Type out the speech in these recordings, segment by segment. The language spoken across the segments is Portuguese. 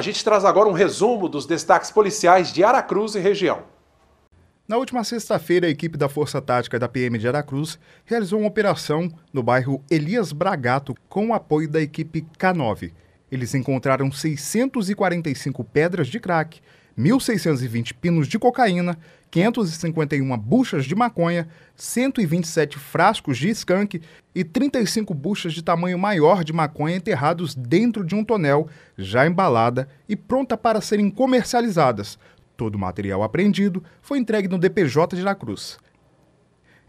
A gente traz agora um resumo dos destaques policiais de Aracruz e região. Na última sexta-feira, a equipe da Força Tática da PM de Aracruz realizou uma operação no bairro Elias Bragato com o apoio da equipe K9. Eles encontraram 645 pedras de crack, 1.620 pinos de cocaína, 551 buchas de maconha, 127 frascos de skunk e 35 buchas de tamanho maior de maconha enterrados dentro de um tonel, já embalada e pronta para serem comercializadas. Todo o material apreendido foi entregue no DPJ de La Cruz.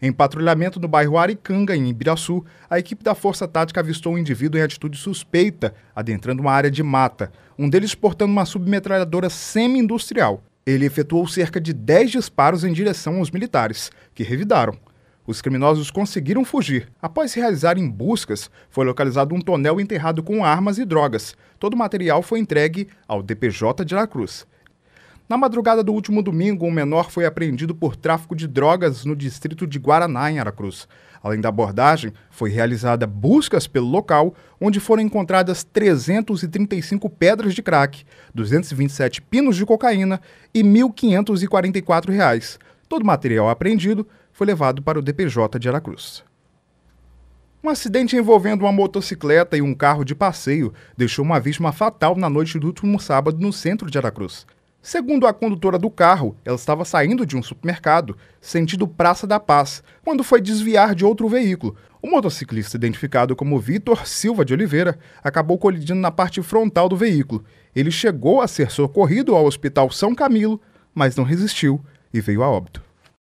Em patrulhamento no bairro Aricanga, em Ibiraçu, a equipe da Força Tática avistou um indivíduo em atitude suspeita, adentrando uma área de mata, um deles portando uma submetralhadora semi-industrial. Ele efetuou cerca de 10 disparos em direção aos militares, que revidaram. Os criminosos conseguiram fugir. Após realizarem buscas, foi localizado um tonel enterrado com armas e drogas. Todo o material foi entregue ao DPJ de La Cruz. Na madrugada do último domingo, um menor foi apreendido por tráfico de drogas no distrito de Guaraná, em Aracruz. Além da abordagem, foi realizada buscas pelo local, onde foram encontradas 335 pedras de crack, 227 pinos de cocaína e R$ 1.544. Todo o material apreendido foi levado para o DPJ de Aracruz. Um acidente envolvendo uma motocicleta e um carro de passeio deixou uma vítima fatal na noite do último sábado no centro de Aracruz. Segundo a condutora do carro, ela estava saindo de um supermercado, sentido Praça da Paz, quando foi desviar de outro veículo. O motociclista, identificado como Vitor Silva de Oliveira, acabou colidindo na parte frontal do veículo. Ele chegou a ser socorrido ao Hospital São Camilo, mas não resistiu e veio a óbito.